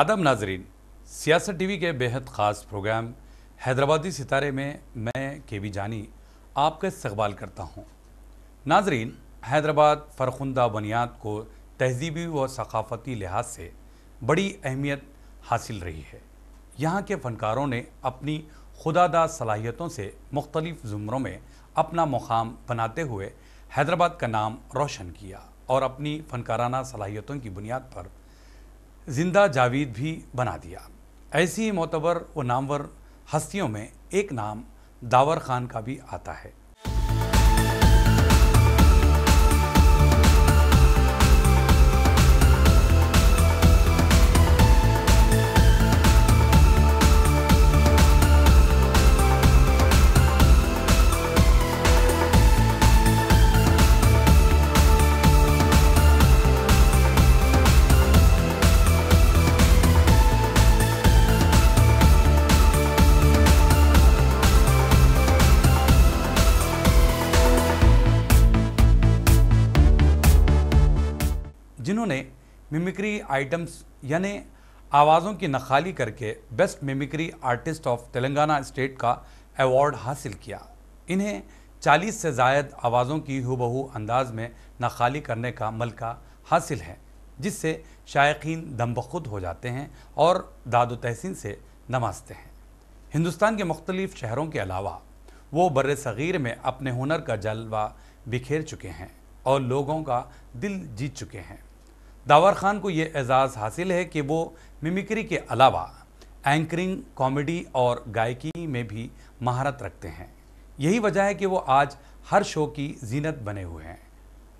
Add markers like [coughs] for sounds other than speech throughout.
आदम नाजरीन सियासत टीवी के बेहद ख़ास प्रोग्राम हैदराबादी सितारे में मैं के वी जानी आपका इस्तबाल करता हूँ नाजरीन हैदराबाद फ़रखुंदा बुनियाद को तहजीबी व सकाफ़ती लिहाज से बड़ी अहमियत हासिल रही है यहाँ के फ़नकारों ने अपनी खुदादा सलाहियतों से मुख्तलिफ़ ज़ुमरों में अपना मुकाम बनाते हुए हैदराबाद का नाम रोशन किया और अपनी फ़नकाराना सलाहियतों की बुनियाद पर जिंदा जावेद भी बना दिया ऐसी मोतबर व नामवर हस्तियों में एक नाम दावर खान का भी आता है मिमिक्री आइटम्स यानी आवाज़ों की नखाली करके best mimicry artist of Telangana state का अवार्ड हासिल किया इन्हें 40 से जायद आवाज़ों की हूबहू अंदाज में नखाली करने का मलका हासिल है जिससे शायक दम बखुद हो जाते हैं और दाद तहसिन से नमाजते हैं हिंदुस्तान के मुख्तलिफ़ शहरों के अलावा वो बर सग़ीर में अपने हुनर का जलवा बिखेर चुके हैं और लोगों का दिल जीत चुके हैं दावर खान को ये एजाज़ हासिल है कि वो मिमिक्री के अलावा एंकरिंग कॉमेडी और गायकी में भी महारत रखते हैं यही वजह है कि वो आज हर शो की जीनत बने हुए हैं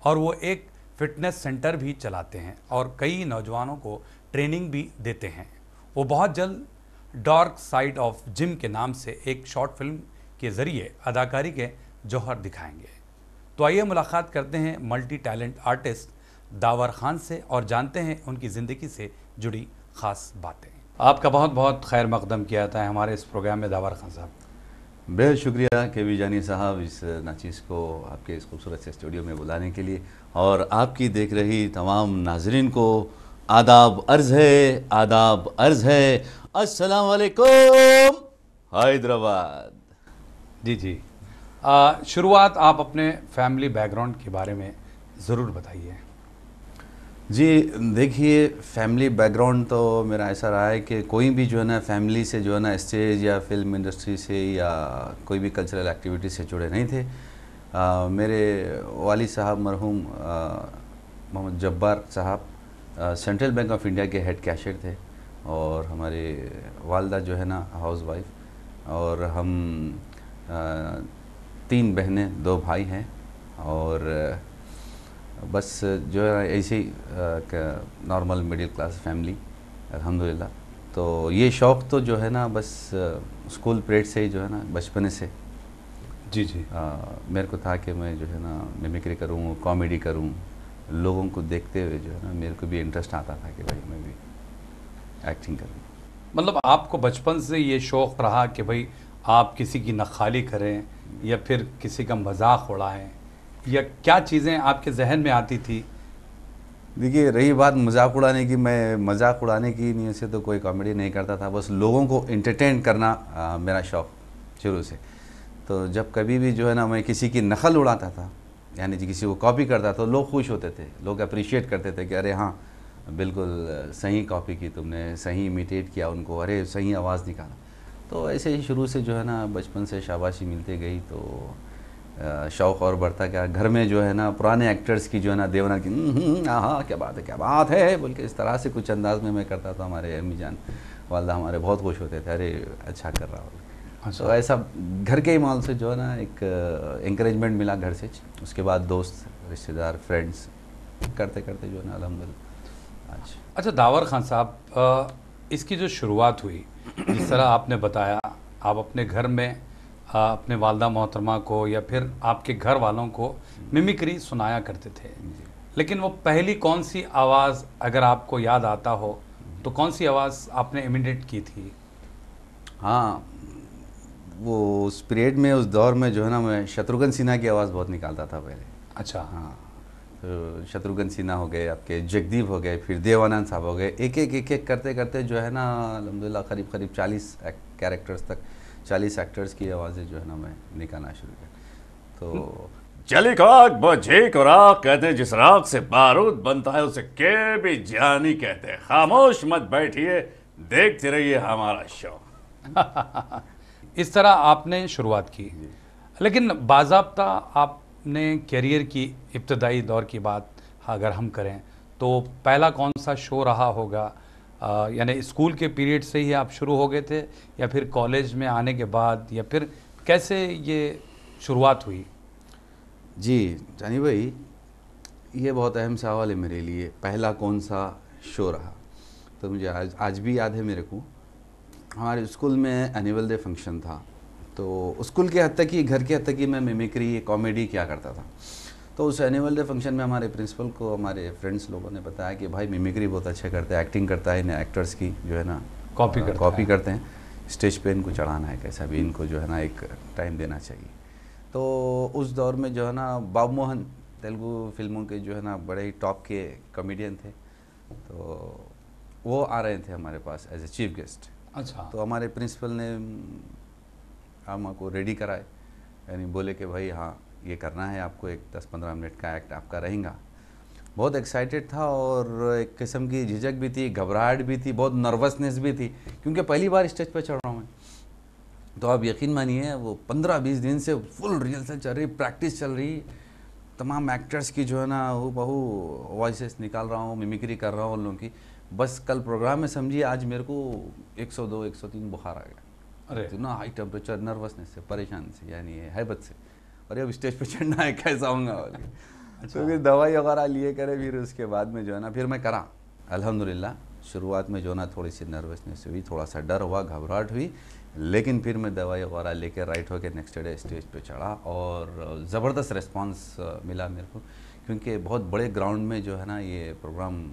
और वो एक फिटनेस सेंटर भी चलाते हैं और कई नौजवानों को ट्रेनिंग भी देते हैं वो बहुत जल्द डार्क साइड ऑफ जिम के नाम से एक शॉर्ट फिल्म के ज़रिए अदाकारी के जौहर दिखाएंगे तो आइए मुलाकात करते हैं multi talent artist Dawar Khan से और जानते हैं उनकी ज़िंदगी से जुड़ी ख़ास बातें आपका बहुत बहुत खैर मकदम किया जाता है हमारे इस प्रोग्राम में दावर खान साहब बेहद शुक्रिया के वी जानी साहब इस नाचीज़ को आपके इस खूबसूरत से स्टूडियो में बुलाने के लिए और आपकी देख रही तमाम नाजरन को आदाब अर्ज़ है आदाब अर्ज़ है अस्सलाम वालेकुम हैदराबाद जी जी आ, शुरुआत आप अपने फैमिली बैकग्राउंड के बारे में ज़रूर बताइए जी देखिए फैमिली बैकग्राउंड तो मेरा ऐसा रहा है कि कोई भी जो है ना फैमिली से जो है ना स्टेज या फिल्म इंडस्ट्री से या कोई भी कल्चरल एक्टिविटी से जुड़े नहीं थे आ, मेरे वाली साहब मरहूम Mohammad Jabbar Sahab Central Bank of India के हेड कैशियर थे और हमारे वालदा जो है ना हाउस वाइफ और हम आ, तीन बहनें दो भाई हैं और बस जो है ऐसे ही नॉर्मल मिडिल क्लास फैमिली अल्हम्दुलिल्लाह तो ये शौक़ तो जो है ना बस स्कूल पीरियड से ही जो है ना बचपने से जी जी आ, मेरे को था कि मैं जो है ना मिमिक्री करूँ कॉमेडी करूँ लोगों को देखते हुए जो है ना मेरे को भी इंटरेस्ट आता था कि भाई मैं भी एक्टिंग करूँ मतलब आपको बचपन से ये शौक़ रहा कि भाई आप किसी की नखाली करें या फिर किसी का मजाक उड़ाएँ या क्या चीज़ें आपके जहन में आती थी देखिए रही बात मजाक उड़ाने की मैं मजाक उड़ाने की नहीं से तो कोई कॉमेडी नहीं करता था बस लोगों को इंटरटेन करना आ, मेरा शौक़ शुरू से तो जब कभी भी जो है ना मैं किसी की नकल उड़ाता था यानी कि किसी को कॉपी करता तो लोग खुश होते थे लोग अप्रिशिएट करते थे कि अरे हाँ बिल्कुल सही कॉपी की तुमने सही इमिटेट किया उनको अरे सही आवाज़ निकाला तो ऐसे ही शुरू से जो है ना बचपन से शाबाशी मिलते गई तो शौक़ और बढ़ता क्या घर में जो है ना पुराने एक्टर्स की जो है ना देवना की हाँ क्या बात है क्या बात है बोल के इस तरह से कुछ अंदाज में मैं करता था हमारे अम्मी जान वालदा हमारे बहुत खुश होते थे अरे अच्छा कर रहा हो अच्छा तो ऐसा घर के ही माहौल से जो है ना एक इंक्रेजमेंट मिला घर से उसके बाद दोस्त रिश्तेदार फ्रेंड्स करते करते जो है ना अलहमद अच्छा अच्छा दावर खान साहब इसकी जो शुरुआत हुई जिस तरह आपने बताया आप अपने घर में अपने वालदा मोहतरमा को या फिर आपके घर वालों को मिमिक्री सुनाया करते थे लेकिन वो पहली कौन सी आवाज़ अगर आपको याद आता हो तो कौन सी आवाज़ आपने इमिडिएट की थी हाँ वो उस पीरियड में उस दौर में जो है ना मैं शत्रुघ्न सिन्हा की आवाज़ बहुत निकालता था पहले अच्छा हाँ तो शत्रुघ्न सिन्हा हो गए आपके जगदीप हो गए फिर देवानंद साहब हो गए एक एक एक एक करते करते जो है ना अलहमदिल्ला करीब करीब चालीस कैरेक्टर्स तक चालीस एक्टर्स की आवाज़ें जो है ना मैं निकालना शुरू किया तो जली बजे को राख कहते हैं जिस राख से बारूद बनता है उसे के भी जानी कहते हैं खामोश मत बैठिए देखते रहिए हमारा शो [laughs] इस तरह आपने शुरुआत की लेकिन बाजाबता आपने करियर की इब्तदाई दौर की बात अगर हम करें तो पहला कौन सा शो रहा होगा यानी स्कूल के पीरियड से ही आप शुरू हो गए थे या फिर कॉलेज में आने के बाद या फिर कैसे ये शुरुआत हुई जी जानी भाई ये बहुत अहम सवाल है मेरे लिए पहला कौन सा शो रहा तो मुझे आज आज भी याद है मेरे को हमारे स्कूल में एनुअल डे फंक्शन था तो स्कूल के हद तक ही घर के हद तक ही मैं मिमिक्री कॉमेडी क्या करता था तो उस एनुअल डे फंक्शन में हमारे प्रिंसिपल को हमारे फ्रेंड्स लोगों ने बताया कि भाई मिमिक्री बहुत अच्छे करते हैं एक्टिंग करता है इन एक्टर्स की जो है ना कॉपी करते कॉपी करते हैं स्टेज पे इनको चढ़ाना है कैसा भी इनको जो है ना एक टाइम देना चाहिए तो उस दौर में जो है ना बाबू मोहन तेलुगु फिल्मों के जो है ना बड़े ही टॉप के कॉमेडियन थे तो वो आ रहे थे हमारे पास एज ए चीफ गेस्ट अच्छा तो हमारे प्रिंसिपल ने हम को रेडी कराए यानी बोले कि भाई हाँ ये करना है आपको एक दस पंद्रह मिनट का एक्ट आपका रहेगा बहुत एक्साइटेड था और एक किस्म की झिझक भी थी घबराहट भी थी बहुत नर्वसनेस भी थी क्योंकि पहली बार स्टेज पर चढ़ रहा हूँ मैं तो आप यकीन मानिए वो पंद्रह बीस दिन से फुल रिहर्सल चल रही प्रैक्टिस चल रही तमाम एक्टर्स की जो है ना वो बहु वॉइस निकाल रहा हूँ मिमिक्री कर रहा हूँ उन लोगों की बस कल प्रोग्राम में समझिए आज मेरे को 102 103 बुखार आ गया अरे इतना हाई टेम्परेचर नर्वसनेस से परेशान से यानी हैबत से अरे अब स्टेज पे चढ़ना है कैसा होगा और अच्छा। तो फिर दवाई वगैरह लिए करे फिर उसके बाद में जो है ना फिर मैं करा अल्हम्दुलिल्लाह शुरुआत में जो ना थोड़ी सी नर्वसनेस हुई थोड़ा सा डर हुआ घबराहट हुई लेकिन फिर मैं दवाई वगैरह कर राइट होकर नेक्स्ट डे स्टेज पर चढ़ा और ज़बरदस्त रिस्पॉन्स मिला मेरे को क्योंकि बहुत बड़े ग्राउंड में जो है ना ये प्रोग्राम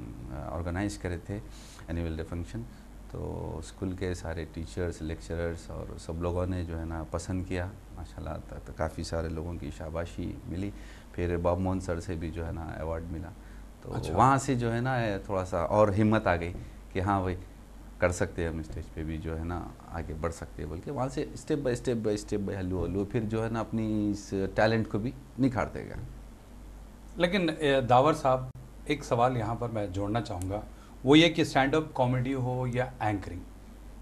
ऑर्गेनाइज करे थे एनुअल डे फंक्शन तो स्कूल के सारे टीचर्स लेक्चरर्स और सब लोगों ने जो है ना पसंद किया माशाल्लाह तो, तो काफ़ी सारे लोगों की शाबाशी मिली फिर बाब मोहन सर से भी जो है ना अवार्ड मिला तो अच्छा। वहाँ से जो है ना थोड़ा सा और हिम्मत आ गई कि हाँ भाई कर सकते हैं हम स्टेज पे भी जो है ना आगे बढ़ सकते हैं बल्कि वहाँ से step by step by step by हल्लू हल्लू फिर जो है ना अपनी इस टैलेंट को भी निखारते गए लेकिन दावर साहब एक सवाल यहाँ पर मैं जोड़ना चाहूँगा वो ये कि स्टैंड अप कॉमेडी हो या एंकरिंग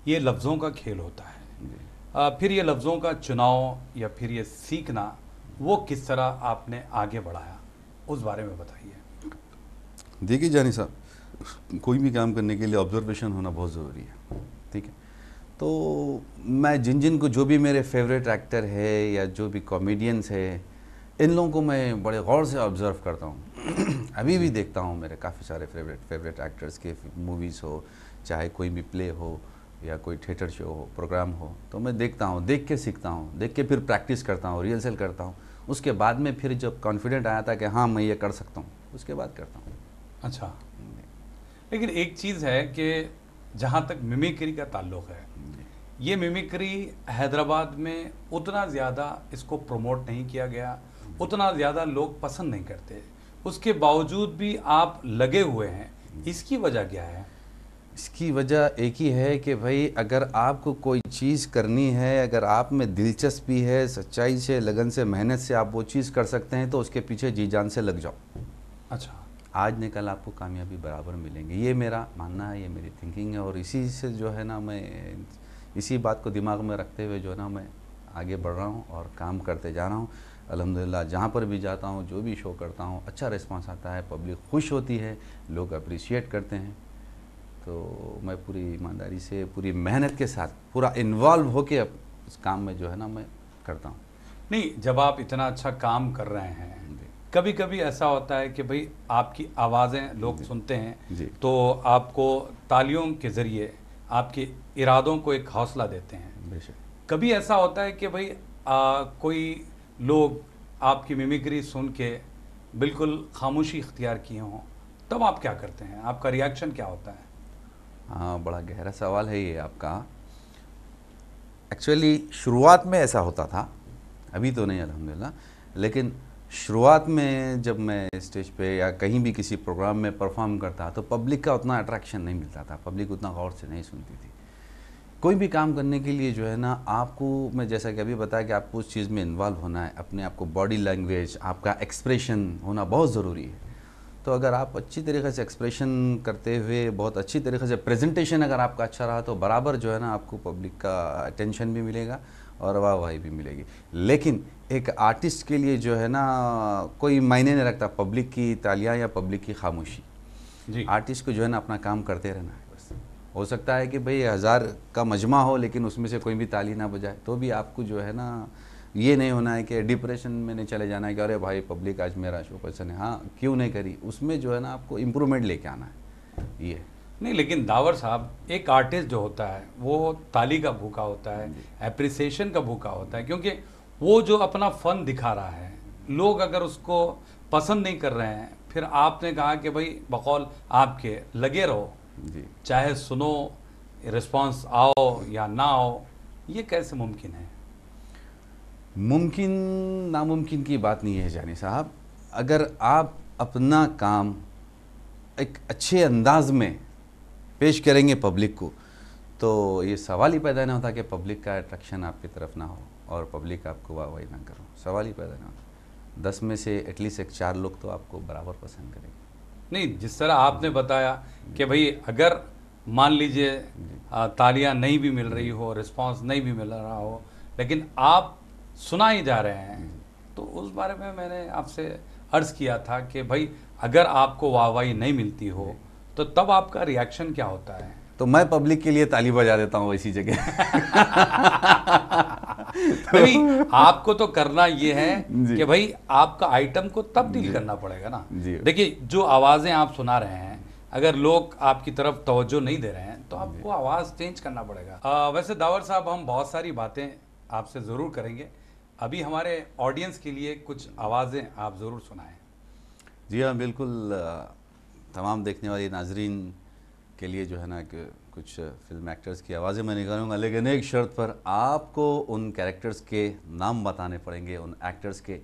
ये लफ्ज़ों का खेल होता है आ, फिर ये लफ्ज़ों का चुनाव या फिर ये सीखना वो किस तरह आपने आगे बढ़ाया उस बारे में बताइए देखिए जानी साहब कोई भी काम करने के लिए ऑब्जर्वेशन होना बहुत ज़रूरी है ठीक है तो मैं जिन जिन को जो भी मेरे फेवरेट एक्टर है या जो भी कॉमेडियंस है इन लोगों को मैं बड़े गौर से ऑब्ज़र्व करता हूँ [clears throat] अभी भी देखता हूँ मेरे काफ़ी सारे फेवरेट फेवरेट एक्टर्स के मूवीज़ हो चाहे कोई भी प्ले हो या कोई थिएटर शो हो प्रोग्राम हो तो मैं देखता हूँ देख के सीखता हूँ देख के फिर प्रैक्टिस करता हूँ रिहर्सल करता हूँ उसके बाद में फिर जब कॉन्फिडेंट आया था कि हाँ मैं ये कर सकता हूँ उसके बाद करता हूँ अच्छा लेकिन एक चीज़ है कि जहाँ तक मिमिक्री का ताल्लुक है ये मिमिक्री हैदराबाद में उतना ज़्यादा इसको प्रमोट नहीं किया गया उतना ज़्यादा लोग पसंद नहीं करते उसके बावजूद भी आप लगे हुए हैं इसकी वजह क्या है इसकी वजह एक ही है कि भाई अगर आपको कोई चीज़ करनी है अगर आप में दिलचस्पी है सच्चाई से लगन से मेहनत से आप वो चीज़ कर सकते हैं तो उसके पीछे जी जान से लग जाओ अच्छा आज ने कल आपको कामयाबी बराबर मिलेंगी ये मेरा मानना है ये मेरी थिंकिंग है और इसी से जो है ना मैं इसी बात को दिमाग में रखते हुए जो है ना मैं आगे बढ़ रहा हूँ और काम करते जा रहा हूँ अल्हम्दुलिल्लाह जहाँ पर भी जाता हूँ जो भी शो करता हूँ अच्छा रिस्पांस आता है पब्लिक खुश होती है लोग अप्रिशिएट करते हैं तो मैं पूरी ईमानदारी से पूरी मेहनत के साथ पूरा इन्वॉल्व होके इस काम में जो है ना मैं करता हूँ नहीं जब आप इतना अच्छा काम कर रहे हैं कभी कभी ऐसा होता है कि भाई आपकी आवाज़ें लोग सुनते हैं तो आपको तालियों के ज़रिए आपके इरादों को एक हौसला देते हैं कभी ऐसा होता है कि भाई आ, कोई लोग आपकी मिमिक्री सुन के बिल्कुल खामोशी इख्तियार किए हों तब आप क्या करते हैं आपका रिएक्शन क्या होता है हाँ बड़ा गहरा सवाल है ये आपका एक्चुअली शुरुआत में ऐसा होता था अभी तो नहीं अलहमदिल्ला लेकिन शुरुआत में जब मैं स्टेज पे या कहीं भी किसी प्रोग्राम में परफॉर्म करता तो पब्लिक का उतना अट्रैक्शन नहीं मिलता था पब्लिक उतना गौर से नहीं सुनती थी कोई भी काम करने के लिए जो है ना आपको मैं जैसा कि अभी बताया कि आपको उस चीज़ में इन्वॉल्व होना है अपने आपको बॉडी लैंग्वेज आपका एक्सप्रेशन होना बहुत ज़रूरी है तो अगर आप अच्छी तरीके से एक्सप्रेशन करते हुए बहुत अच्छी तरीके से प्रेजेंटेशन अगर आपका अच्छा रहा तो बराबर जो है ना आपको पब्लिक का अटेंशन भी मिलेगा और वाहवाही भी मिलेगी लेकिन एक आर्टिस्ट के लिए जो है ना कोई मायने नहीं रखता पब्लिक की तालियाँ या पब्लिक की खामोशी जी आर्टिस्ट को जो है ना अपना काम करते रहना है हो सकता है कि भाई हज़ार का मजमा हो लेकिन उसमें से कोई भी ताली ना बजाए तो भी आपको जो है ना ये नहीं होना है कि डिप्रेशन में नहीं चले जाना है कि अरे भाई पब्लिक आज मेरा शो क्वेश्चन है हाँ क्यों नहीं करी उसमें जो है ना आपको इम्प्रूवमेंट लेके आना है ये नहीं लेकिन दावर साहब एक आर्टिस्ट जो होता है वो ताली का भूखा होता है एप्रिसिएशन का भूखा होता है क्योंकि वो जो अपना फन दिखा रहा है लोग अगर उसको पसंद नहीं कर रहे हैं फिर आपने कहा कि भाई बकौल आपके लगे रहो जी चाहे सुनो रिस्पांस आओ या ना आओ ये कैसे मुमकिन है मुमकिन नामुमकिन की बात नहीं है जानी साहब अगर आप अपना काम एक अच्छे अंदाज में पेश करेंगे पब्लिक को तो ये सवाल ही पैदा ना होता कि पब्लिक का अट्रैक्शन आपकी तरफ ना हो और पब्लिक आपको वाह वाही ना करो सवाल ही पैदा ना होता दस में से एटलीस्ट एक चार लोग तो आपको बराबर पसंद करेंगे नहीं जिस तरह आपने बताया कि भाई अगर मान लीजिए तालियां नहीं भी मिल रही हो रिस्पांस नहीं भी मिल रहा हो लेकिन आप सुना ही जा रहे हैं तो उस बारे में मैंने आपसे अर्ज़ किया था कि भाई अगर आपको वाहवाही नहीं मिलती हो तो तब आपका रिएक्शन क्या होता है तो मैं पब्लिक के लिए ताली बजा देता हूँ इसी जगह [laughs] नहीं [laughs] आपको तो करना ये है कि भाई आपका आइटम को तब्दील करना पड़ेगा ना देखिए जो आवाज़ें आप सुना रहे हैं अगर लोग आपकी तरफ तवज्जो नहीं दे रहे हैं तो आपको आवाज़ चेंज करना पड़ेगा आ, वैसे दावर साहब हम बहुत सारी बातें आपसे ज़रूर करेंगे अभी हमारे ऑडियंस के लिए कुछ आवाज़ें आप ज़रूर सुनाएं जी हाँ बिल्कुल तमाम देखने वाले नाजरीन के लिए जो है ना कि कुछ फिल्म एक्टर्स की आवाज़ें मैं निकालूंगा लेकिन एक शर्त पर आपको उन कैरेक्टर्स के नाम बताने पड़ेंगे उन एक्टर्स के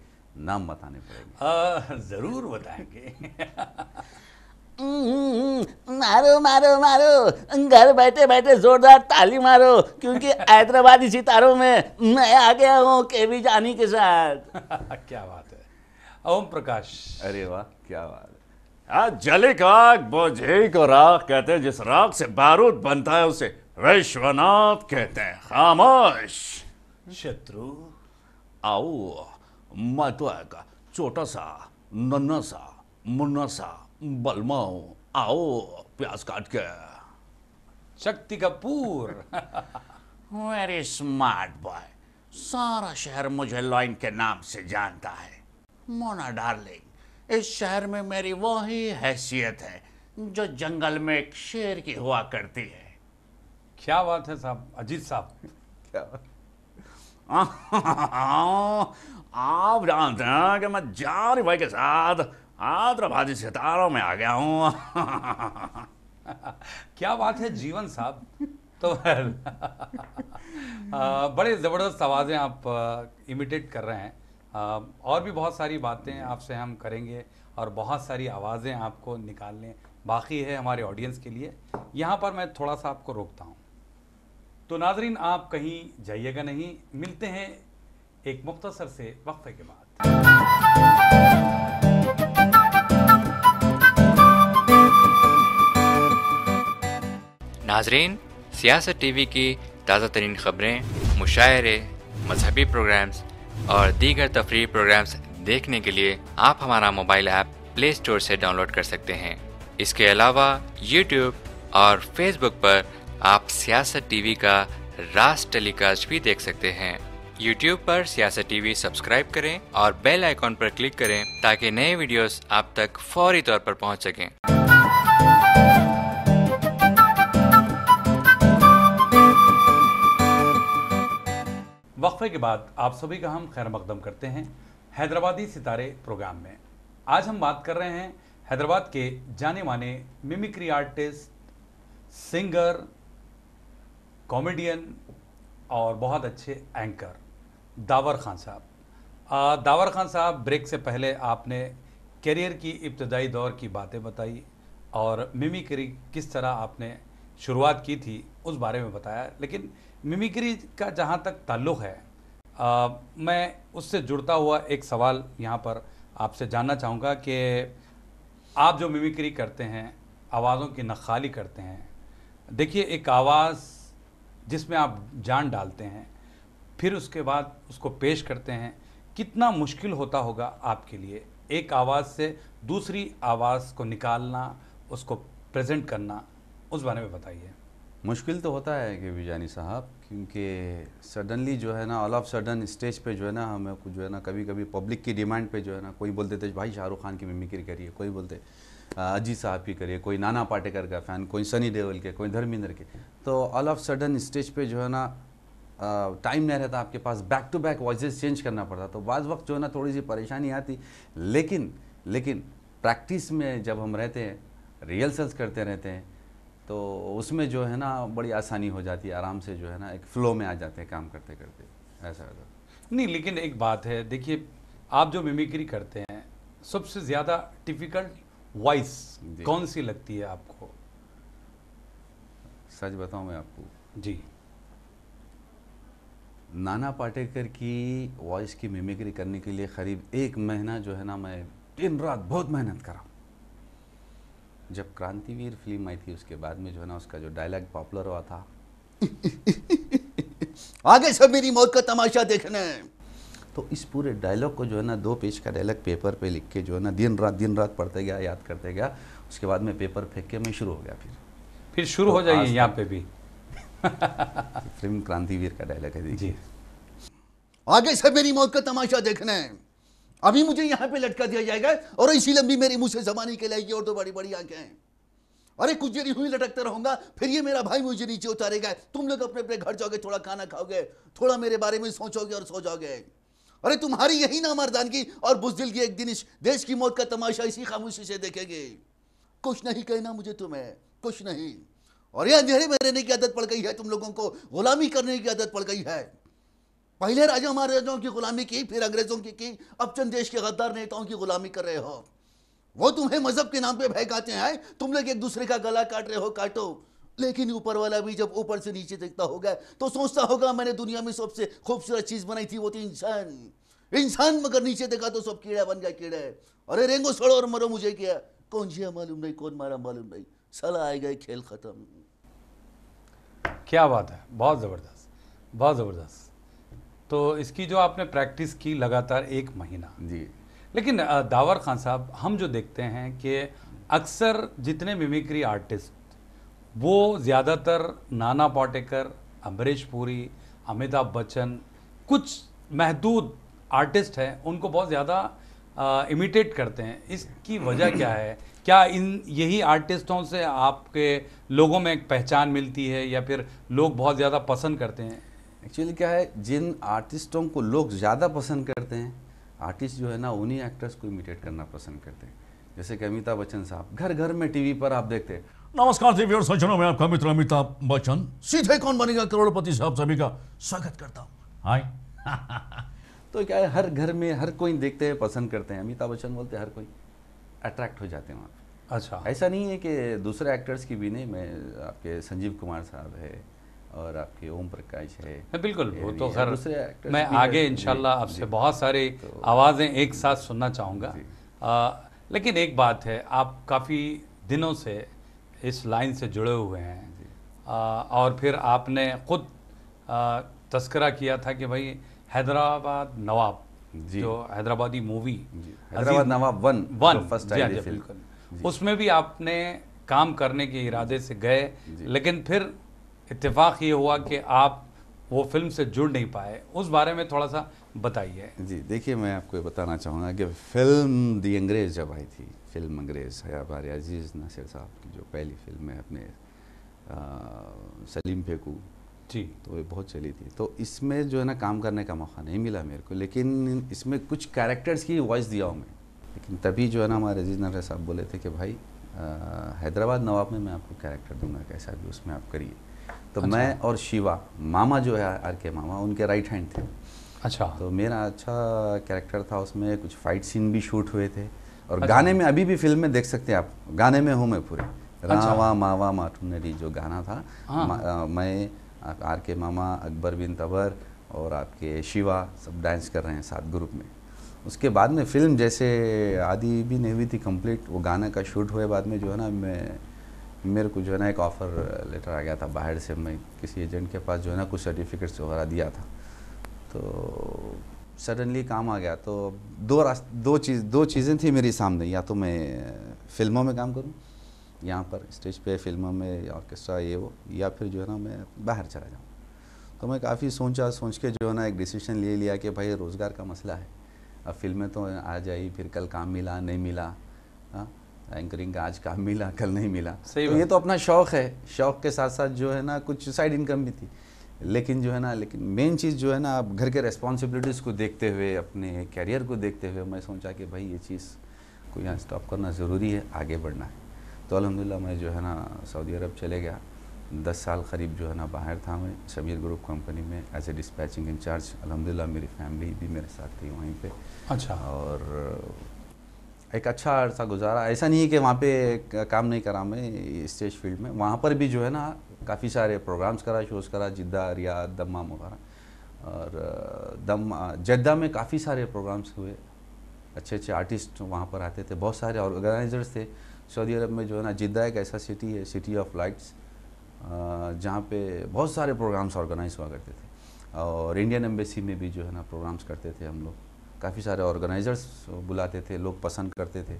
नाम बताने पड़ेंगे ज़रूर बताएंगे हम्म, मारो मारो मारो घर बैठे बैठे जोरदार ताली मारो क्योंकि हैदराबादी सितारों में मैं आ गया हूँ के बी जानी के साथ [laughs] क्या बात है ओम प्रकाश अरे वाह क्या बात जले का आग बोझे को राख कहते हैं जिस राख से बारूद बनता है उसे विश्वनाथ कहते हैं खामोश शत्रु आओ मैं तो एक छोटा सा नन्ना सा मुन्ना सा बलमा आओ प्याज काट के शक्ति कपूर वेरी स्मार्ट बॉय सारा शहर मुझे लॉइन के नाम से जानता है मोना डार्लिंग इस शहर में मेरी वही हैसियत है जो जंगल में एक शेर की हुआ करती है क्या बात है साहब अजीत साहब क्या आप जानते हैं कि मैं जारी भाई के साथ आद्रभाजी सितारों में आ गया हूँ [laughs] क्या बात है जीवन साहब तो [laughs] बड़े ज़बरदस्त आवाज़ें आप इमिटेट कर रहे हैं और भी बहुत सारी बातें आपसे हम करेंगे और बहुत सारी आवाज़ें आपको निकालने बाकी है हमारे ऑडियंस के लिए यहाँ पर मैं थोड़ा सा आपको रोकता हूँ तो नाजरीन आप कहीं जाइएगा नहीं मिलते हैं एक मुख्तसर से वक्फे के बाद नाजरीन सियासत टी वी की ताज़ा तरीन खबरें मुशायरे मजहबी प्रोग्राम्स और दीगर तफरी प्रोग्राम्स देखने के लिए आप हमारा मोबाइल ऐप प्ले स्टोर से डाउनलोड कर सकते हैं इसके अलावा यूट्यूब और फेसबुक पर आप सियासत टीवी का रास टेलीकास्ट भी देख सकते हैं यूट्यूब पर सियासत टीवी सब्सक्राइब करें और बेल आइकॉन पर क्लिक करें ताकि नए वीडियोस आप तक फौरी तौर पर पहुंच सकें वक्फे के बाद आप सभी का हम खैर मकदम करते हैं हैदराबादी सितारे प्रोग्राम में आज हम बात कर रहे हैं हैदराबाद के जाने माने मिमिक्री आर्टिस्ट सिंगर कॉमेडियन और बहुत अच्छे एंकर दावर खान साहब दावर खान साहब ब्रेक से पहले आपने करियर की इब्तदाई दौर की बातें बताई और मिमिक्री किस तरह आपने शुरुआत की थी उस बारे में बताया लेकिन मिमिक्री का जहाँ तक ताल्लुक है आ, मैं उससे जुड़ता हुआ एक सवाल यहाँ पर आपसे जानना चाहूँगा कि आप जो मिमिक्री करते हैं आवाज़ों की नखाली करते हैं देखिए एक आवाज़ जिसमें आप जान डालते हैं फिर उसके बाद उसको पेश करते हैं कितना मुश्किल होता होगा आपके लिए एक आवाज़ से दूसरी आवाज़ को निकालना उसको प्रेजेंट करना उस बारे में बताइए मुश्किल तो होता है कि विजानी साहब क्योंकि सडनली जो है ना ऑल ऑफ सडन स्टेज पे जो है ना हमें जो है ना कभी कभी पब्लिक की डिमांड पे जो है ना कोई बोलते थे भाई शाहरुख खान की मिमिक्री करिए कोई बोलते अजीत साहब की करिए कोई नाना पाटेकर का फ़ैन कोई सनी देओल के कोई धर्मेंद्र के तो ऑल ऑफ सडन स्टेज पर जो है ना टाइम नहीं रहता आपके पास back to back voice change करना पड़ता तो बाज़ वक्त जो है ना थोड़ी सी परेशानी आती लेकिन लेकिन प्रैक्टिस में जब हम रहते हैं रिहर्सल्स करते रहते हैं तो उसमें जो है ना बड़ी आसानी हो जाती है आराम से जो है ना एक फ्लो में आ जाते हैं काम करते करते ऐसा नहीं लेकिन एक बात है देखिए आप जो मिमिक्री करते हैं सबसे ज़्यादा डिफिकल्ट वॉइस कौन सी लगती है आपको सच बताऊं मैं आपको जी नाना पाटेकर की वॉइस की मिमिक्री करने के लिए करीब एक महीना जो है ना मैं दिन रात बहुत मेहनत करा जब क्रांतिवीर फिल्म आई थी उसके बाद में जो है ना उसका जो डायलॉग पॉपुलर हुआ था [laughs] आगे सब मेरी मौत का तमाशा देखना है तो इस पूरे डायलॉग को जो है ना दो पेज का डायलॉग पेपर पे लिख के जो है ना दिन रात दिन रात पढ़ते गया याद करते गया उसके बाद में पेपर फेंक के मैं शुरू हो गया फिर फिर शुरू तो हो जाइए यहाँ पे भी [laughs] फिल्म क्रांतिवीर का डायलॉग है देखिए आगे से मेरी मौत का तमाशा देखना है अभी मुझे यहां पे लटका दिया जाएगा और इसी लंबी मेरी मुंह से जमाने के लिए और तो बड़ी बड़ी आंखें हैं अरे कुछ देरी हुई लटकता रहूंगा फिर ये मेरा भाई मुझे नीचे उतारेगा तुम लोग अपने अपने घर जाओगे थोड़ा खाना खाओगे थोड़ा मेरे बारे में सोचोगे और सो जाओगे अरे तुम्हारी यही ना मर्दानगी और बुजदिल की एक दिन इस देश की मौत का तमाशा इसी खामोशी से देखेंगे कुछ नहीं कहना मुझे तुम्हें कुछ नहीं और यह अंधेरे में रहने की आदत पड़ गई है तुम लोगों को गुलामी करने की आदत पड़ गई है पहले राजा महाराजाओं की गुलामी की फिर अंग्रेजों की की अब चंद देश के गद्दार नेताओं की गुलामी कर रहे हो वो तुम्हें मजहब के नाम पे बहकाते हैं तुम लोग एक दूसरे का गला काट रहे हो काटो लेकिन ऊपर वाला भी जब ऊपर से नीचे देखता होगा तो सोचता होगा मैंने दुनिया में सबसे खूबसूरत चीज बनाई थी वो थी तो इंसान इंसान मगर नीचे देखा तो सब कीड़ा बन गया कीड़े अरे रेंगो सड़ो और मरो मुझे क्या कौन जिया मालूम नहीं कौन मारा मालूम नहीं सला आए गए खेल खत्म क्या बात है बहुत ज़बरदस्त बहुत ज़बरदस्त तो इसकी जो आपने प्रैक्टिस की लगातार एक महीना जी लेकिन दावर खान साहब हम जो देखते हैं कि अक्सर जितने मिमिक्री आर्टिस्ट वो ज़्यादातर नाना पाटेकर अमरीश पुरी अमिताभ बच्चन कुछ महदूद आर्टिस्ट हैं उनको बहुत ज़्यादा इमिटेट करते हैं इसकी वजह क्या है क्या इन यही आर्टिस्टों से आपके लोगों में एक पहचान मिलती है या फिर लोग बहुत ज़्यादा पसंद करते हैं एक्चुअली क्या है जिन आर्टिस्टों को लोग ज़्यादा पसंद करते हैं आर्टिस्ट जो है ना उन्हीं एक्टर्स को इमिटेट करना पसंद करते हैं जैसे कि अमिताभ बच्चन साहब घर घर में टीवी पर आप देखते हैं नमस्कार टीवी और सज्जनों में आपका मित्र अमिताभ बच्चन सीधे कौन बनेगा करोड़पति साहब सभी का स्वागत करता हूँ हाय [laughs] तो क्या है हर घर में हर कोई देखते हैं पसंद करते हैं अमिताभ बच्चन बोलते हैं हर कोई अट्रैक्ट हो जाते हैं वहाँ अच्छा ऐसा नहीं है कि दूसरे एक्टर्स की भी नहीं मैं आपके संजीव कुमार साहब है और आपके ओम प्रकाश है हाँ, बिल्कुल वो तो खैर मैं आगे इनशाला आपसे बहुत सारी तो आवाज़ें एक साथ सुनना चाहूँगा लेकिन एक बात है आप काफ़ी दिनों से इस लाइन से जुड़े हुए हैं आ, और फिर आपने खुद तस्करा किया था कि भाई हैदराबाद नवाब जो Hyderabadi movie Hyderabad Nawab one one first हाँ, बिल्कुल उसमें भी आपने काम करने के इरादे से गए लेकिन फिर इतफ़ाक़ ये हुआ कि आप वो फिल्म से जुड़ नहीं पाए उस बारे में थोड़ा सा बताइए जी देखिए मैं आपको ये बताना चाहूँगा कि फिल्म दी अंग्रेज़ जब आई थी फिल्म अंग्रेज़ है अजीज़ नसर साहब की जो पहली फिल्म है अपने आ, सलीम फेकू जी तो ये बहुत चली थी तो इसमें जो है ना काम करने का मौका नहीं मिला मेरे को लेकिन इसमें कुछ कैरेक्टर्स की वॉइस दिया हूँ मैं लेकिन तभी जो है ना हमारे अजीज़ नसर साहब बोले थे कि भाई हैदराबाद नवाब में मैं आपको कैरेक्टर दूंगा कैसा भी उसमें आप करिए तो अच्छा। मैं और शिवा मामा जो है आर के मामा उनके राइट हैंड थे अच्छा तो मेरा अच्छा कैरेक्टर था उसमें कुछ फाइट सीन भी शूट हुए थे और अच्छा। गाने में अभी भी फिल्म में देख सकते हैं आप गाने में हूँ मैं पूरे अच्छा। रावा मावा माठुनरी जो गाना था हाँ। मैं आर के मामा अकबर बिन तबर और आपके शिवा सब डांस कर रहे हैं साथ ग्रुप में उसके बाद में फिल्म जैसे आदि भी नहीं हुई थी कंप्लीट वो गाना का शूट हुए बाद में जो है ना मैं मेरे को जो है ना एक ऑफ़र लेटर uh, आ गया था बाहर से मैं किसी एजेंट के पास जो है ना कुछ सर्टिफिकेट्स वगैरह दिया था तो सडनली काम आ गया तो दो रास्त दो चीज़ दो चीज़ें थी मेरी सामने या तो मैं uh, फिल्मों में काम करूँ यहाँ पर स्टेज पे फिल्मों में ऑर्केस्ट्रा ये वो या फिर जो है ना मैं बाहर चला जाऊँ तो मैं काफ़ी सोचा सोच के जो है ना एक डिसीजन ले लिया कि भाई रोज़गार का मसला है अब फिल्में तो आ जाए फिर कल काम मिला नहीं मिला हाँ एंकरिंग का आज काम मिला कल नहीं मिला सही तो ये तो अपना शौक है शौक के साथ साथ जो है ना कुछ साइड इनकम भी थी लेकिन जो है ना लेकिन मेन चीज़ जो है ना आप घर के रेस्पॉन्सिबिलिटीज़ को देखते हुए अपने कैरियर को देखते हुए मैं सोचा कि भाई ये चीज़ को यहाँ स्टॉप करना ज़रूरी है आगे बढ़ना है तो अलहमदिल्ला मैं जो है ना सऊदी अरब चले गया दस साल करीब जो है ना बाहर था मैं शमीर ग्रुप कंपनी में एज ए डिस्पैचिंग इंचार्ज अलहमदिल्ला मेरी फैमिली भी मेरे साथ थी वहीं पर अच्छा और एक अच्छा अर्सा गुजारा ऐसा नहीं है कि वहाँ पे काम नहीं करा मैं स्टेज फील्ड में वहाँ पर भी जो है ना काफ़ी सारे प्रोग्राम्स करा शोज़ करा जिद्दा रियाद दम्मा वगैरह और दम जद्दा में काफ़ी सारे प्रोग्राम्स हुए अच्छे अच्छे आर्टिस्ट वहाँ पर आते थे बहुत सारे ऑर्गेनाइजर्स थे सऊदी अरब में जो है ना जिद्दा एक ऐसा सिटी है सिटी ऑफ लाइट्स जहाँ पे बहुत सारे प्रोग्राम्स ऑर्गेनाइज हुआ करते थे और इंडियन एम्बेसी में भी जो है ना प्रोग्राम्स करते थे हम लोग काफ़ी सारे ऑर्गेनाइजर्स बुलाते थे लोग पसंद करते थे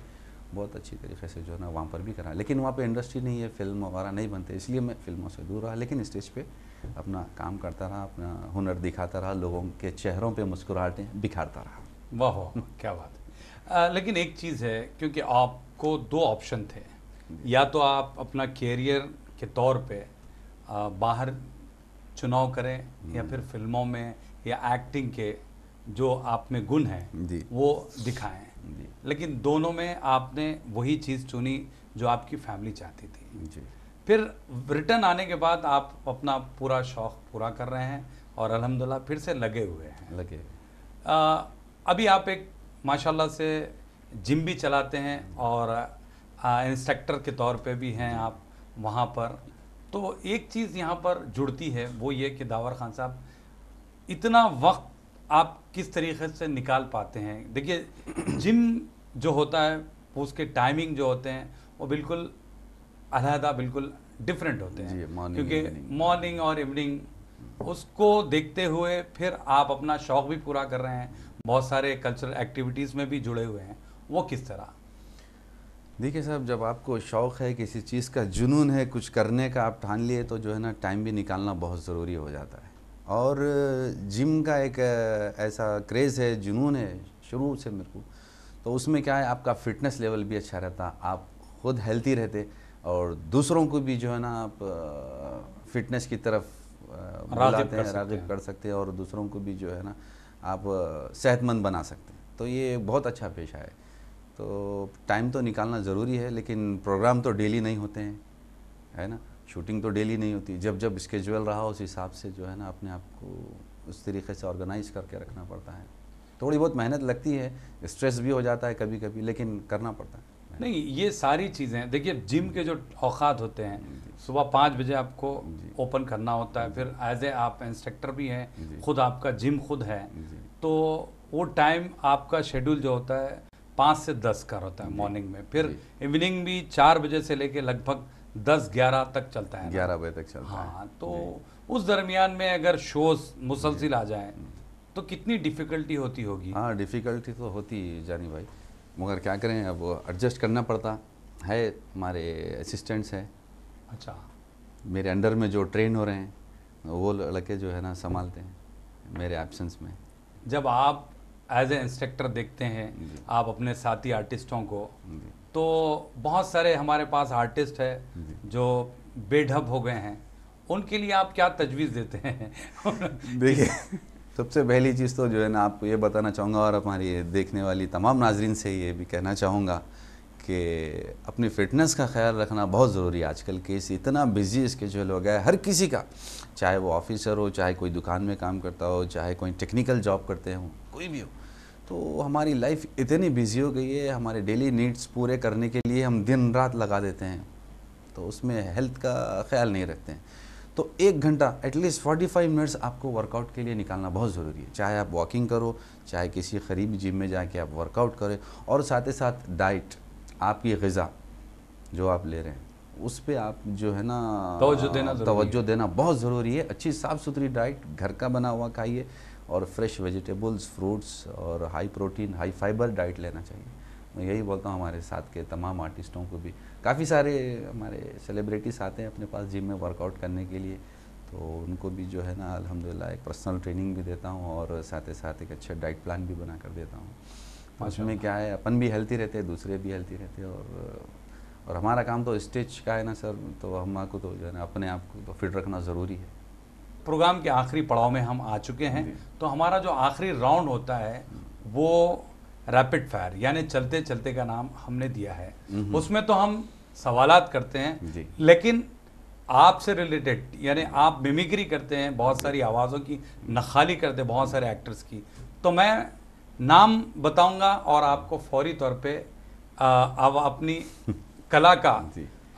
बहुत अच्छी तरीके से जो है ना वहाँ पर भी करा लेकिन वहाँ पे इंडस्ट्री नहीं है फिल्म वगैरह नहीं बनते इसलिए मैं फिल्मों से दूर रहा लेकिन स्टेज पे अपना काम करता रहा अपना हुनर दिखाता रहा लोगों के चेहरों पे मुस्कुराहटें बिखारता रहा वाह वाह क्या बात है लेकिन एक चीज़ है क्योंकि आपको दो ऑप्शन थे या तो आप अपना कैरियर के तौर पर बाहर चुनाव करें या हम्म। फिर फिल्मों में या एक्टिंग के जो आप में गुण है वो दिखाएं लेकिन दोनों में आपने वही चीज़ चुनी जो आपकी फैमिली चाहती थी फिर रिटर्न आने के बाद आप अपना पूरा शौक पूरा कर रहे हैं और अलहमदिल्ला फिर से लगे हुए हैं लगे आ, अभी आप एक माशाल्लाह से जिम भी चलाते हैं और इंस्ट्रक्टर के तौर पे भी हैं आप वहाँ पर तो एक चीज़ यहाँ पर जुड़ती है वो ये कि दावर खान साहब इतना वक्त आप किस तरीके से निकाल पाते हैं देखिए जिम जो होता है उसके टाइमिंग जो होते हैं वो बिल्कुल अलहदा बिल्कुल डिफरेंट होते हैं क्योंकि मॉर्निंग और इवनिंग उसको देखते हुए फिर आप अपना शौक़ भी पूरा कर रहे हैं बहुत सारे कल्चरल एक्टिविटीज़ में भी जुड़े हुए हैं वो किस तरह देखिए साहब जब आपको शौक़ है किसी चीज़ का जुनून है कुछ करने का आप ठान लिए तो जो है ना टाइम भी निकालना बहुत ज़रूरी हो जाता है और जिम का एक ऐसा क्रेज़ है जुनून है शुरू से मेरे को तो उसमें क्या है आपका फिटनेस लेवल भी अच्छा रहता आप खुद हेल्थी रहते और दूसरों को भी जो है ना आप फिटनेस की तरफ बुलाते हैं रागब कर सकते हैं और दूसरों को भी जो है ना आप सेहतमंद बना सकते हैं तो ये बहुत अच्छा पेशा है तो टाइम तो निकालना ज़रूरी है लेकिन प्रोग्राम तो डेली नहीं होते हैं है ना शूटिंग तो डेली नहीं होती जब जब स्केजुअल रहा उस हिसाब से जो है ना अपने आप को उस तरीके से ऑर्गेनाइज करके रखना पड़ता है थोड़ी बहुत मेहनत लगती है स्ट्रेस भी हो जाता है कभी कभी लेकिन करना पड़ता है नहीं ये सारी चीज़ें देखिए जिम के जो औकात होते हैं सुबह पाँच बजे आपको ओपन करना होता है फिर एज ए आप इंस्ट्रक्टर भी हैं खुद आपका जिम खुद है तो वो टाइम आपका शेड्यूल जो होता है पाँच से दस का होता है मॉर्निंग में फिर इवनिंग भी चार बजे से लेके लगभग दस ग्यारह तक चलता है ग्यारह बजे तक चलता हाँ, है हाँ तो उस दरमियान में अगर शोज मुसलसिल आ जाए हम्म। तो कितनी डिफ़िकल्टी होती होगी हाँ डिफ़िकल्टी तो होती जानी भाई मगर क्या करें अब एडजस्ट करना पड़ता है हमारे असिस्टेंट्स हैं अच्छा मेरे अंडर में जो ट्रेन हो रहे हैं वो लड़के जो है ना संभालते हैं मेरे एबसेंस में जब आप एज ए इंस्ट्रक्टर देखते हैं आप अपने साथी आर्टिस्टों को तो बहुत सारे हमारे पास आर्टिस्ट है जो बेढब हो गए हैं उनके लिए आप क्या तजवीज़ देते हैं देखिए सबसे पहली चीज़ तो जो है ना आपको ये बताना चाहूँगा और हमारी देखने वाली तमाम नाजरीन से ये भी कहना चाहूँगा कि अपनी फ़िटनेस का ख्याल रखना बहुत ज़रूरी है आजकल के इस इतना बिजी स्केजल हो गया है हर किसी का चाहे वो ऑफिसर हो चाहे कोई दुकान में काम करता हो चाहे कोई टेक्निकल जॉब करते हो कोई भी हो तो हमारी लाइफ इतनी बिजी हो गई है हमारे डेली नीड्स पूरे करने के लिए हम दिन रात लगा देते हैं तो उसमें हेल्थ का ख्याल नहीं रखते हैं तो एक घंटा एटलीस्ट फोर्टी फाइव मिनट्स आपको वर्कआउट के लिए निकालना बहुत ज़रूरी है चाहे आप वॉकिंग करो चाहे किसी करीब जिम में जाके आप वर्कआउट करें और साथ ही साथ डाइट आपकी गज़ा जो आप ले रहे हैं उस पर आप जो है ना तो देना तवज्जो देना बहुत ज़रूरी है अच्छी साफ़ सुथरी डाइट घर का बना हुआ खाइए और फ्रेश वेजिटेबल्स फ्रूट्स और high protein high fibre diet लेना चाहिए मैं यही बोलता हूँ हमारे साथ के तमाम आर्टिस्टों को भी काफ़ी सारे हमारे सेलिब्रिटीज़ आते हैं अपने पास जिम में वर्कआउट करने के लिए तो उनको भी जो है ना अलहमदिल्ला एक पर्सनल ट्रेनिंग भी देता हूँ और साथ ही साथ एक अच्छा डाइट प्लान भी बना कर देता हूँ उसमें क्या है अपन भी हेल्थी रहते हैं दूसरे भी हेल्थी रहते हैं और और हमारा काम तो स्टेज का है ना सर तो को तो जो है ना अपने आप को तो फिट रखना ज़रूरी है प्रोग्राम के आखिरी पड़ाव में हम आ चुके हैं तो हमारा जो आखिरी राउंड होता है वो रैपिड फायर यानी चलते चलते का नाम हमने दिया है उसमें तो हम सवालात करते हैं लेकिन आपसे रिलेटेड यानी आप मिमिक्री करते हैं बहुत सारी आवाज़ों की नखाली करते हैं बहुत सारे एक्टर्स की तो मैं नाम बताऊंगा और आपको फौरी तौर पे अब अपनी [laughs] कला का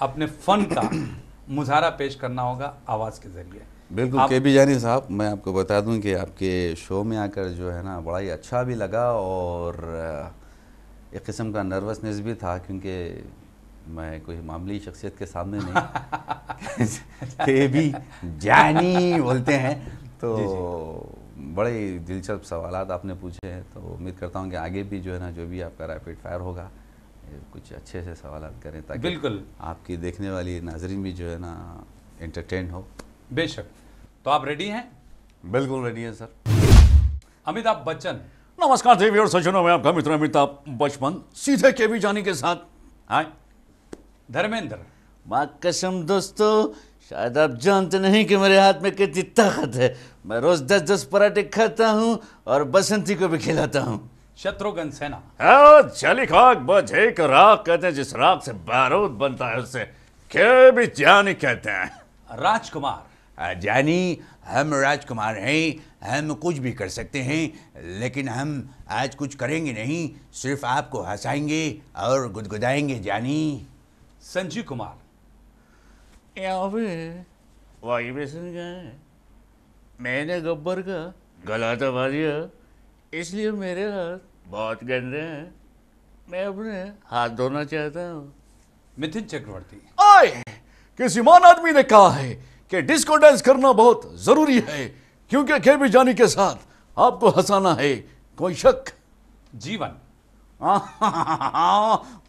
अपने फन का मुजहरा पेश करना होगा आवाज़ के ज़रिए बिल्कुल आप... के बी जानी साहब मैं आपको बता दूं कि आपके शो में आकर जो है ना बड़ा ही अच्छा भी लगा और एक किस्म का नर्वसनेस भी था क्योंकि मैं कोई मामूली शख्सियत के सामने नहीं [laughs] के बी जानी बोलते हैं तो बड़े दिलचस्प सवाल आपने पूछे हैं तो उम्मीद करता हूँ कि आगे भी जो है ना जो भी आपका रैपिड फायर होगा कुछ अच्छे से सवाल करें ताकि बिल्कुल आपकी देखने वाली नाजरीन भी जो है ना एंटरटेन हो बेशक तो आप रेडी हैं बिल्कुल रेडी हैं सर अमिताभ बच्चन नमस्कार देवी और सज्जनों में आपका मित्र अमिताभ बचपन सीधे के भी जानी के साथ हाय धर्मेंद्र माँ कसम दोस्तों शायद आप जानते नहीं कि मेरे हाथ में कितनी ताकत है मैं रोज दस दस पराठे खाता हूँ और बसंती को भी खिलाता हूँ शत्रुघ्न सेना चली हाँ, खाक बजे एक राग कहते हैं जिस राख से बारूद बनता है उससे के भी जानी कहते हैं राजकुमार जानी हम राजकुमार हैं हम कुछ भी कर सकते हैं लेकिन हम आज कुछ करेंगे नहीं सिर्फ आपको हंसाएंगे और गुदगुदाएंगे जानी संजीव कुमार मैंने गब्बर का गला दबा दिया इसलिए मेरे हाथ बहुत गंदे हैं मैं अपने हाथ धोना चाहता हूँ मिथिन चक्रवर्ती आए किसी मान आदमी ने कहा है कि डिस्को डांस करना बहुत ज़रूरी है क्योंकि के भी जानी के साथ आपको हंसाना है कोई शक जीवन [laughs]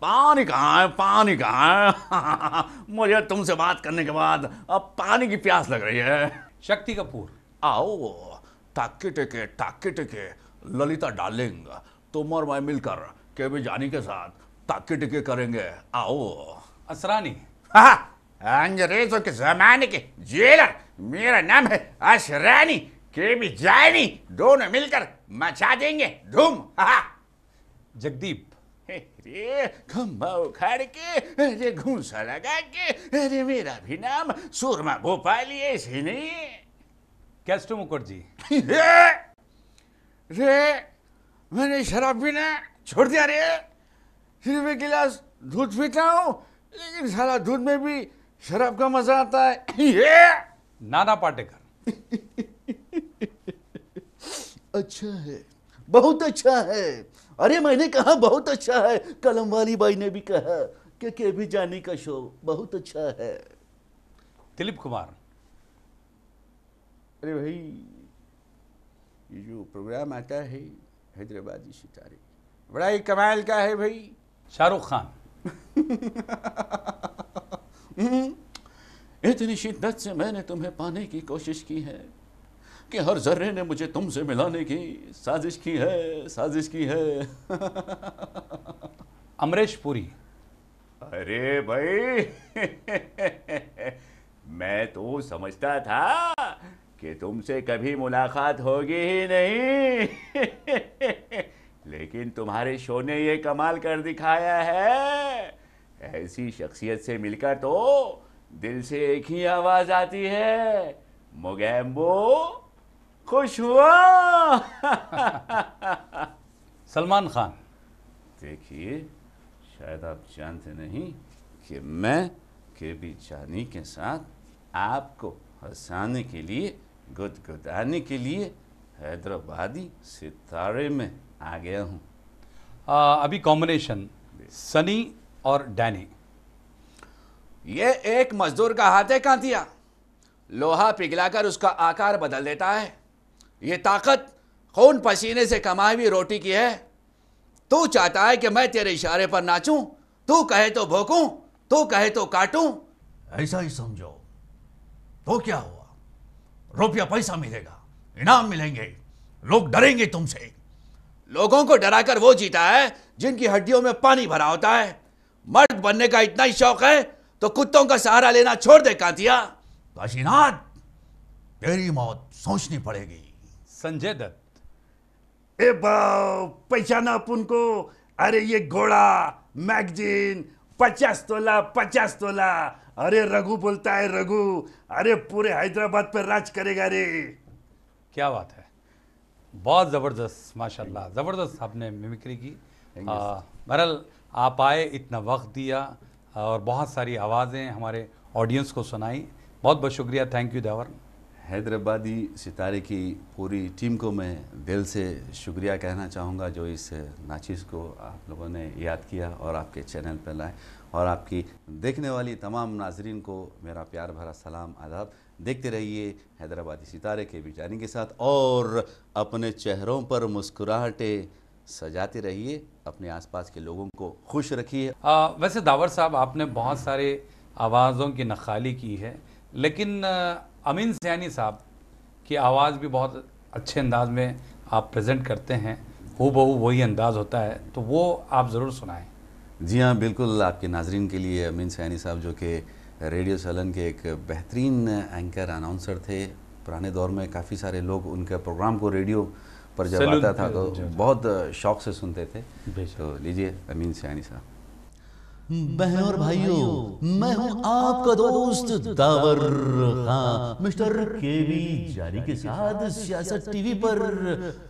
पानी कहाँ है पानी कहाँ है [laughs] मुझे तुमसे बात करने के बाद अब पानी की प्यास लग रही है शक्ति कपूर आओ टाके टेके टाके टेके ललिता डालिंग तुम और मैं मिलकर केबी जानी के साथ टाके टेके करेंगे आओ असरानी [laughs] हाँ, अंग्रेजों के जमाने के जेलर मेरा नाम है अशरानी के भी जायनी दोनों मिलकर मचा देंगे धूम जगदीप अरे उखाड़ के अरे घूसा लगा के अरे मेरा भी नाम सूरमा भोपाली ऐसे नहीं कैस्टो मुखर्जी रे मैंने शराब पीना छोड़ दिया रे सिर्फ एक गिलास दूध पीता हूँ लेकिन सारा दूध में भी शराब का मजा आता है [coughs] ये नाना पाटेकर अच्छा है बहुत अच्छा है अरे मैंने कहा बहुत अच्छा है कलम वाली बाई ने भी कहा कि के भी जाने का शो बहुत अच्छा है दिलीप कुमार अरे भाई ये जो प्रोग्राम आता है हैदराबादी सितारे बड़ा ही कमाल का है भाई शाहरुख खान [laughs] हम्म। इतनी शिद्दत से मैंने तुम्हें पाने की कोशिश की है कि हर जर्रे ने मुझे तुमसे मिलाने की साजिश की है साजिश की है [laughs] अमरेश पुरी अरे भाई [laughs] मैं तो समझता था कि तुमसे कभी मुलाकात होगी ही नहीं [laughs] लेकिन तुम्हारे शो ने ये कमाल कर दिखाया है ऐसी शख्सियत से मिलकर तो दिल से एक ही आवाज आती है मोगैम्बो खुश हुआ सलमान खान देखिए शायद आप जानते नहीं कि मैं के बी जानी के साथ आपको हंसाने के लिए गुदगुदाने के लिए हैदराबादी सितारे में आ गया हूँ अभी कॉम्बिनेशन सनी और डैनी ये एक मजदूर का हाथ है कांतिया लोहा पिघलाकर उसका आकार बदल देता है यह ताकत खून पसीने से कमाई हुई रोटी की है तू चाहता है कि मैं तेरे इशारे पर नाचूं तू कहे तो भोंकूं तू कहे तो काटूं ऐसा ही समझो तो क्या हुआ रुपया पैसा मिलेगा इनाम मिलेंगे लोग डरेंगे तुमसे लोगों को डराकर वो जीता है जिनकी हड्डियों में पानी भरा होता है मर्द बनने का इतना ही शौक है तो कुत्तों का सहारा लेना छोड़ दे कांतिया काशीनाथ तो तेरी मौत सोचनी पड़ेगी संजय दत्त ए पहचाना अपन को अरे ये घोड़ा मैगजीन पचास तोला पचास तोला अरे रघु बोलता है रघु अरे पूरे हैदराबाद पर राज करेगा रे क्या बात है बहुत ज़बरदस्त माशाल्लाह ज़बरदस्त आपने मिमिक्री की बहरहाल आप आए इतना वक्त दिया और बहुत सारी आवाज़ें हमारे ऑडियंस को सुनाई बहुत बहुत शुक्रिया थैंक यू देवर हैदराबादी सितारे की पूरी टीम को मैं दिल से शुक्रिया कहना चाहूँगा जो इस नाचिस को आप लोगों ने याद किया और आपके चैनल पर लाए और आपकी देखने वाली तमाम नाजरीन को मेरा प्यार भरा सलाम आदाब देखते रहिए हैदराबादी सितारे के बिचारी के साथ और अपने चेहरों पर मुस्कुराहटें सजाते रहिए अपने आसपास के लोगों को खुश रखिए वैसे दावर साहब आपने बहुत सारे आवाज़ों की नखाली की है लेकिन अमीन सयानी साहब की आवाज़ भी बहुत अच्छे अंदाज में आप प्रेजेंट करते हैं हु बहू वही अंदाज़ होता है तो वो आप ज़रूर सुनाएं जी हाँ बिल्कुल आपके नाजरन के लिए अमीन सयानी साहब जो कि रेडियो सलन के एक बेहतरीन एंकर अनाउंसर थे पुराने दौर में काफ़ी सारे लोग उनके प्रोग्राम को रेडियो पर जब आता था तो बहुत शौक से सुनते थे तो लीजिए अमीन सियानी साहब हम्म, बहन और भाइयों मैं हूं आपका दोस्त दावर हाँ मिस्टर केवी जारी के साथ सियासत टीवी पर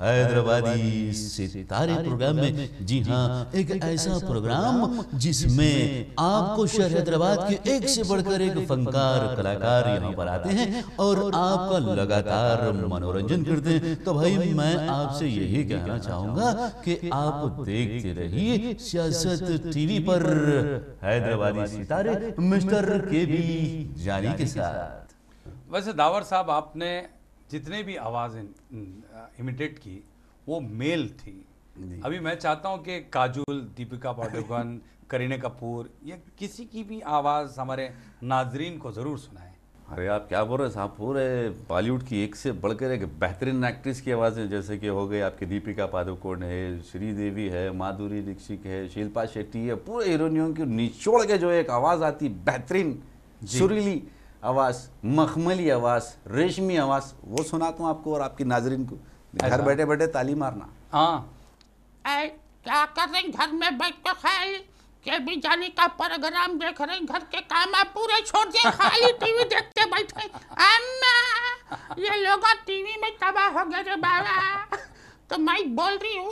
हैदराबादी सितारे प्रोग्राम में जी हाँ एक ऐसा प्रोग्राम जिसमें आपको शहर हैदराबाद के एक से बढ़कर एक फनकार कलाकार यहाँ पर आते हैं और आपका लगातार मनोरंजन करते हैं तो भाई मैं आपसे यही कहना चाहूंगा कि आप देखते रहिए सियासत टीवी पर हैदराबादी सितारे मिस्टर के बी जानी के साथ वैसे दावर साहब आपने जितने भी आवाज़ इमिटेट की वो मेल थी अभी मैं चाहता हूँ कि काजुल दीपिका पाडुकन [laughs] करीना कपूर या किसी की भी आवाज़ हमारे नाजरीन को ज़रूर सुनाए अरे आप क्या बोल रहे हैं साहब पूरे बॉलीवुड की एक से बढ़कर एक बेहतरीन एक्ट्रेस की आवाज़ है जैसे कि हो गई आपकी दीपिका पादुकोण है श्रीदेवी है माधुरी दीक्षित है शिल्पा शेट्टी है पूरे हीरोनियों की निचोड़ के जो एक आवाज़ आती बेहतरीन सुरीली आवाज़ मखमली आवाज़ रेशमी आवाज़ वो सुनाता हूँ आपको और आपकी नाजरीन को अच्छा। घर बैठे बैठे ताली मारना हाँ क्या कर रहे घर में बैठ तो खाई के भी जाने का प्रोग्राम देख रहे घर के काम आप पूरे छोड़ दिए खाली टीवी देखते बैठे अम्मा ये लोग टीवी में तबाह हो गए बाबा तो मैं बोल रही हूँ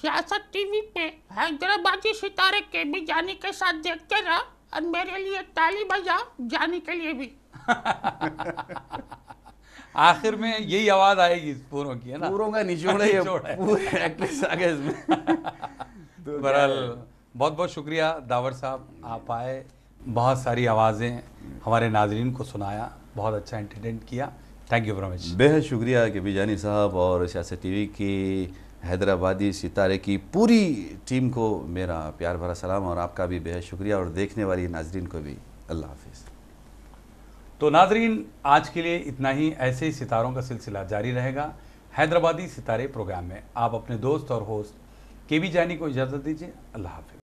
सियासत टीवी पे हैदराबादी सितारे के भी जाने के साथ देखते रहो और मेरे लिए ताली बजाओ जाने के लिए भी [laughs] आखिर में यही आवाज आएगी पूरों की है ना पूरों का निचोड़ है [laughs] है। पूरे एक्ट्रेस आ गए इसमें [laughs] बहरहाल तो बहुत बहुत शुक्रिया दावर साहब आप आए बहुत सारी आवाज़ें हमारे नाजरन को सुनाया बहुत अच्छा इंटरटेन किया थैंक यू वेरी मच बेहद शुक्रिया के जानी साहब और सियासत टीवी की हैदराबादी सितारे की पूरी टीम को मेरा प्यार भरा सलाम और आपका भी बेहद शुक्रिया और देखने वाली नाजरीन को भी अल्लाह हाफिज़ तो नाजरीन आज के लिए इतना ही ऐसे ही सितारों का सिलसिला जारी रहेगा हैदराबादी सितारे प्रोग्राम में आप अपने दोस्त और होस्ट के बी जानी को इजाज़त दीजिए अल्लाह हाफिज़